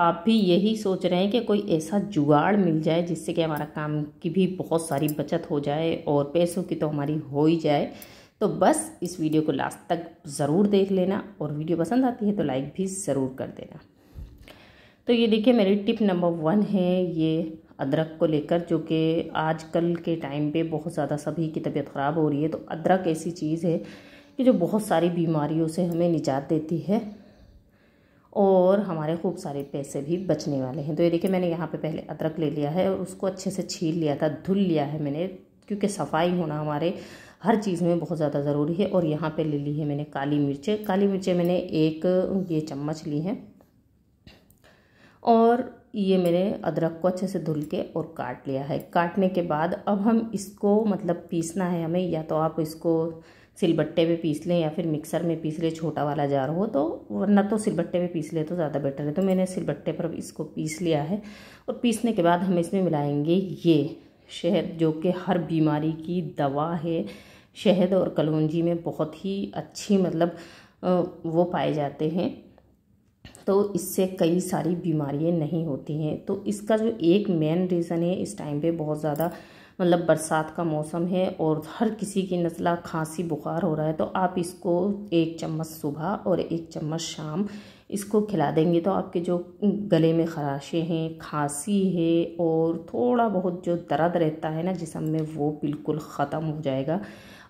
आप भी यही सोच रहे हैं कि कोई ऐसा जुगाड़ मिल जाए जिससे कि हमारा काम की भी बहुत सारी बचत हो जाए और पैसों की तो हमारी हो ही जाए तो बस इस वीडियो को लास्ट तक ज़रूर देख लेना और वीडियो पसंद आती है तो लाइक भी ज़रूर कर देना तो ये देखिए मेरी टिप नंबर वन है ये अदरक को लेकर जो कि आजकल के टाइम पे बहुत ज़्यादा सभी की तबीयत ख़राब हो रही है तो अदरक ऐसी चीज़ है कि जो बहुत सारी बीमारियों से हमें निजात देती है और हमारे खूब सारे पैसे भी बचने वाले हैं तो ये देखिए मैंने यहाँ पे पहले अदरक ले लिया है और उसको अच्छे से छील लिया था धुल लिया है मैंने क्योंकि सफाई होना हमारे हर चीज़ में बहुत ज़्यादा ज़रूरी है और यहाँ पे ले ली है मैंने काली मिर्चें काली मिर्चें मैंने एक ये चम्मच ली हैं और ये मैंने अदरक को अच्छे से धुल के और काट लिया है काटने के बाद अब हम इसको मतलब पीसना है हमें या तो आप इसको सिलबट्टे पे पीस लें या फिर मिक्सर में पीस लें छोटा वाला जार हो तो वरना तो सिलबट्टे पे पीस लें तो ज़्यादा बेटर है तो मैंने सिलबट्टे पर इसको पीस लिया है और पीसने के बाद हम इसमें मिलाएंगे ये शहद जो कि हर बीमारी की दवा है शहद और कलौजी में बहुत ही अच्छी मतलब वो पाए जाते हैं तो इससे कई सारी बीमारियाँ नहीं होती हैं तो इसका जो एक मेन रीज़न है इस टाइम पर बहुत ज़्यादा मतलब बरसात का मौसम है और हर किसी की नज़ला खांसी बुखार हो रहा है तो आप इसको एक चम्मच सुबह और एक चम्मच शाम इसको खिला देंगे तो आपके जो गले में खराशें हैं खांसी है और थोड़ा बहुत जो दर्द रहता है ना जिसम में वो बिल्कुल ख़त्म हो जाएगा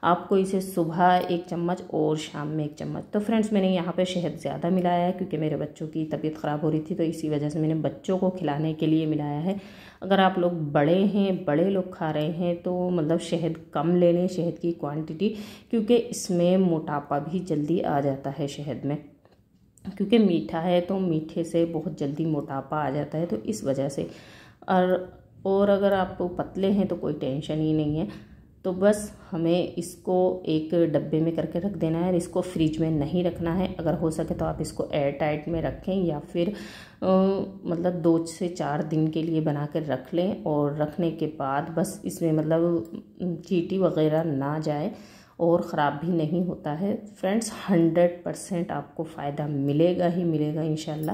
आपको इसे सुबह एक चम्मच और शाम में एक चम्मच तो फ्रेंड्स मैंने यहाँ पे शहद ज़्यादा मिलाया है क्योंकि मेरे बच्चों की तबीयत ख़राब हो रही थी तो इसी वजह से मैंने बच्चों को खिलाने के लिए मिलाया है अगर आप लोग बड़े हैं बड़े लोग खा रहे हैं तो मतलब शहद कम ले लें शहद की क्वान्टिटी क्योंकि इसमें मोटापा भी जल्दी आ जाता है शहद में क्योंकि मीठा है तो मीठे से बहुत जल्दी मोटापा आ जाता है तो इस वजह से और और अगर आप पतले हैं तो कोई टेंशन ही नहीं है तो बस हमें इसको एक डब्बे में करके रख देना है और इसको फ्रिज में नहीं रखना है अगर हो सके तो आप इसको एयर टाइट में रखें या फिर आ, मतलब दो से चार दिन के लिए बना कर रख लें और रखने के बाद बस इसमें मतलब चीटी वगैरह ना जाए और ख़राब भी नहीं होता है फ्रेंड्स हंड्रेड परसेंट आपको फ़ायदा मिलेगा ही मिलेगा इन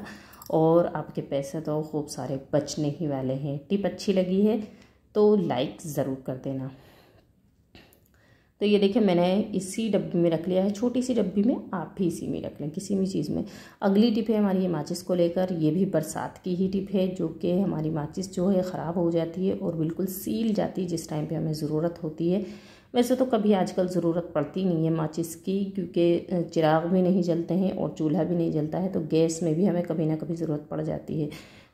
और आपके पैसे तो खूब सारे बचने ही वाले हैं टिप अच्छी लगी है तो लाइक ज़रूर कर देना तो ये देखिए मैंने इसी डब्बी में रख लिया है छोटी सी डब्बी में आप भी इसी में रख लें किसी भी चीज़ में अगली टिप है हमारी ये माचिस को लेकर ये भी बरसात की ही टिप है जो कि हमारी माचिस जो है ख़राब हो जाती है और बिल्कुल सील जाती है जिस टाइम पर हमें ज़रूरत होती है वैसे तो कभी आजकल ज़रूरत पड़ती नहीं है माचिस की क्योंकि चिराग भी नहीं जलते हैं और चूल्हा भी नहीं जलता है तो गैस में भी हमें कभी ना कभी ज़रूरत पड़ जाती है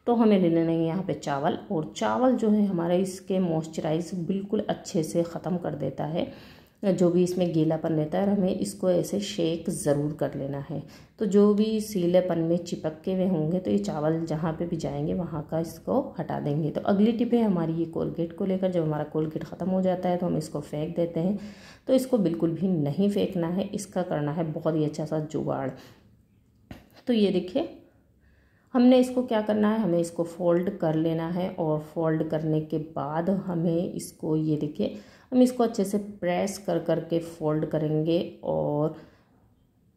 तो हमें ले लेना है यहाँ पे चावल और चावल जो है हमारे इसके मॉइस्चराइज बिल्कुल अच्छे से ख़त्म कर देता है जो भी इसमें गीलापन रहता है और हमें इसको ऐसे शेक ज़रूर कर लेना है तो जो भी सीलेपन में चिपक के हुए होंगे तो ये चावल जहाँ पे भी जाएंगे वहाँ का इसको हटा देंगे तो अगली टिप है हमारी ये कोलगेट को लेकर जब हमारा कोलगेट ख़त्म हो जाता है तो हम इसको फेंक देते हैं तो इसको बिल्कुल भी नहीं फेंकना है इसका करना है बहुत ही अच्छा सा जुगाड़ तो ये देखिए हमने इसको क्या करना है हमें इसको फोल्ड कर लेना है और फोल्ड करने के बाद हमें इसको ये देखिए हम इसको अच्छे से प्रेस कर कर के फोल्ड करेंगे और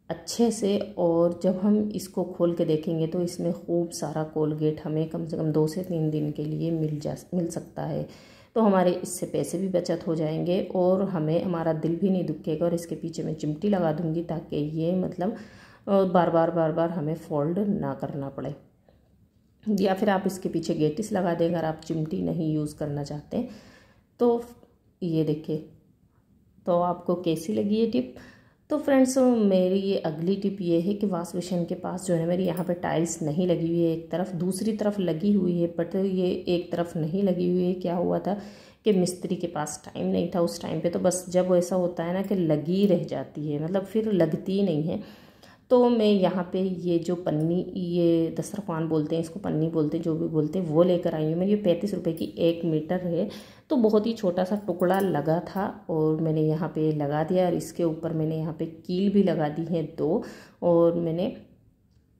अच्छे से और जब हम इसको खोल के देखेंगे तो इसमें खूब सारा कोलगेट हमें कम से कम दो से तीन दिन के लिए मिल जा मिल सकता है तो हमारे इससे पैसे भी बचत हो जाएंगे और हमें हमारा दिल भी नहीं दुखेगा और इसके पीछे मैं चिमटी लगा दूंगी ताकि ये मतलब बार बार बार बार हमें फोल्ड ना करना पड़े या फिर आप इसके पीछे गेटिस लगा दें अगर आप चिमटी नहीं यूज़ करना चाहते तो ये देखिए तो आपको कैसी लगी ये टिप तो फ्रेंड्स मेरी ये अगली टिप ये है कि वाश बेसिन के पास जो है मेरी यहाँ पर टाइल्स नहीं लगी हुई है एक तरफ दूसरी तरफ लगी हुई है बट ये एक तरफ नहीं लगी हुई है क्या हुआ था कि मिस्त्री के पास टाइम नहीं था उस टाइम पे तो बस जब ऐसा होता है ना कि लगी रह जाती है मतलब फिर लगती नहीं है तो मैं यहाँ पे ये जो पन्नी ये दस्तरखान बोलते हैं इसको पन्नी बोलते हैं जो भी बोलते हैं वो लेकर आई हूँ मैं ये पैंतीस रुपये की एक मीटर है तो बहुत ही छोटा सा टुकड़ा लगा था और मैंने यहाँ पे लगा दिया और इसके ऊपर मैंने यहाँ पे कील भी लगा दी है दो और मैंने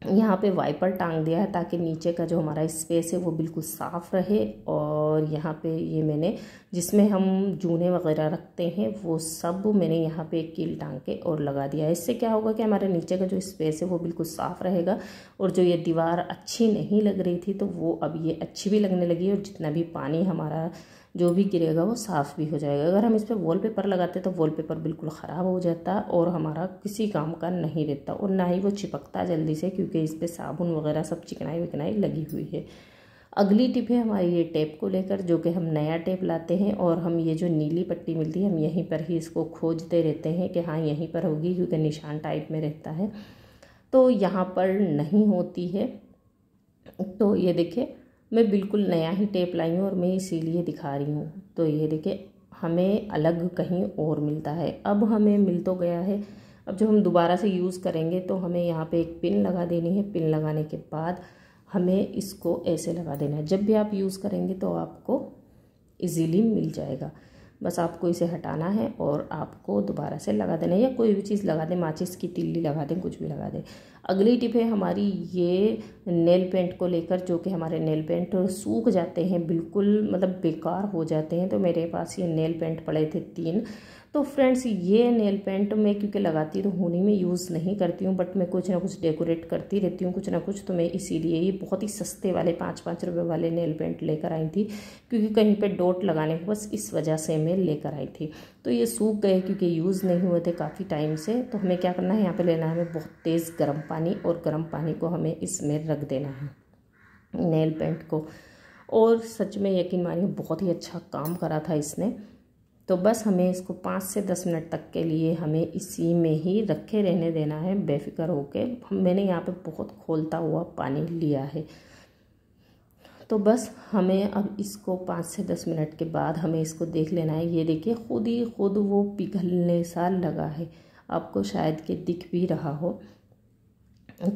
यहाँ पे वाइपर टांग दिया है ताकि नीचे का जो हमारा स्पेस है वो बिल्कुल साफ़ रहे और यहाँ पे ये मैंने जिसमें हम जूने वगैरह रखते हैं वो सब मैंने यहाँ पे एक कील टांग के और लगा दिया है इससे क्या होगा कि हमारे नीचे का जो स्पेस है वो बिल्कुल साफ़ रहेगा और जो ये दीवार अच्छी नहीं लग रही थी तो वो अब ये अच्छी भी लगने लगी और जितना भी पानी हमारा जो भी गिरेगा वो साफ़ भी हो जाएगा अगर हम इस पर वॉल पेपर लगाते तो वॉल पेपर बिल्कुल ख़राब हो जाता और हमारा किसी काम का नहीं रहता और ना ही वो चिपकता जल्दी से क्योंकि इस पर साबुन वगैरह सब चिकनाई विकनाई लगी हुई है अगली टिप है हमारी ये टेप को लेकर जो कि हम नया टेप लाते हैं और हम ये जो नीली पट्टी मिलती है हम यहीं पर ही इसको खोजते रहते हैं कि हाँ यहीं पर होगी क्योंकि निशान टाइप में रहता है तो यहाँ पर नहीं होती है तो ये देखिए मैं बिल्कुल नया ही टेप लाई हूँ और मैं इसीलिए दिखा रही हूँ तो ये देखिए हमें अलग कहीं और मिलता है अब हमें मिल तो गया है अब जब हम दोबारा से यूज़ करेंगे तो हमें यहाँ पे एक पिन लगा देनी है पिन लगाने के बाद हमें इसको ऐसे लगा देना है जब भी आप यूज़ करेंगे तो आपको इजीली मिल जाएगा बस आपको इसे हटाना है और आपको दोबारा से लगा देना है या कोई भी चीज़ लगा दें माचिस की तिल्ली लगा दें कुछ भी लगा दें अगली टिप है हमारी ये नेल पेंट को लेकर जो कि हमारे नेल पेंट सूख जाते हैं बिल्कुल मतलब बेकार हो जाते हैं तो मेरे पास ये नेल पेंट पड़े थे तीन तो फ्रेंड्स ये नेल पेंट मैं क्योंकि लगाती तो होनी में यूज़ नहीं करती हूँ बट मैं कुछ ना कुछ डेकोरेट करती रहती हूँ कुछ ना कुछ तो मैं इसीलिए ये बहुत ही सस्ते वाले पाँच पाँच रुपये वाले नेल पेंट लेकर आई थी क्योंकि कहीं पर डोट लगाने को बस इस वजह से मैं लेकर आई थी तो ये सूख गए क्योंकि यूज़ नहीं हुए थे काफ़ी टाइम से तो हमें क्या करना है यहाँ पर लेना है हमें बहुत तेज़ गर्म पानी और गर्म पानी को हमें इसमें रख देना है नेल पेंट को और सच में यकीन मानिए बहुत ही अच्छा काम करा था इसने तो बस हमें इसको पाँच से दस मिनट तक के लिए हमें इसी में ही रखे रहने देना है बेफिक्र होके मैंने यहाँ पे बहुत खोलता हुआ पानी लिया है तो बस हमें अब इसको पाँच से दस मिनट के बाद हमें इसको देख लेना है ये देखिए खुद ही खुद वो पिघलने सा लगा है आपको शायद के दिख भी रहा हो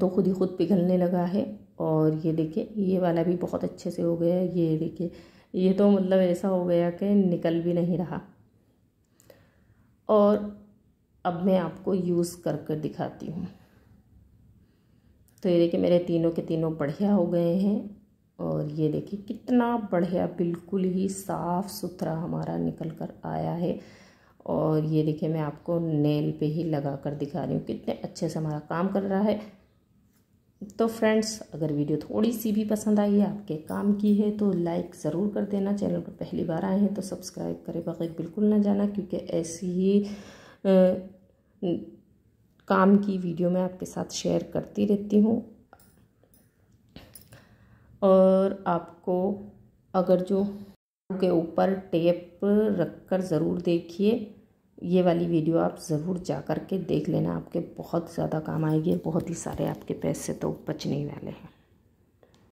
तो खुद ही खुद पिघलने लगा है और ये देखिए ये वाला भी बहुत अच्छे से हो गया है ये देखिए ये तो मतलब ऐसा हो गया कि निकल भी नहीं रहा और अब मैं आपको यूज़ कर कर दिखाती हूँ तो ये देखिए मेरे तीनों के तीनों बढ़िया हो गए हैं और ये देखिए कितना बढ़िया बिल्कुल ही साफ़ सुथरा हमारा निकल कर आया है और ये देखिए मैं आपको नेल पे ही लगा कर दिखा रही हूँ कितने अच्छे से हमारा काम कर रहा है तो फ्रेंड्स अगर वीडियो थोड़ी सी भी पसंद आई है आपके काम की है तो लाइक ज़रूर कर देना चैनल पर पहली बार आए हैं तो सब्सक्राइब करें बगैर बिल्कुल ना जाना क्योंकि ऐसी ही आ, काम की वीडियो मैं आपके साथ शेयर करती रहती हूँ और आपको अगर जो के ऊपर टेप रखकर ज़रूर देखिए ये वाली वीडियो आप ज़रूर जा कर के देख लेना आपके बहुत ज़्यादा काम आएगी बहुत ही सारे आपके पैसे तो बचने वाले हैं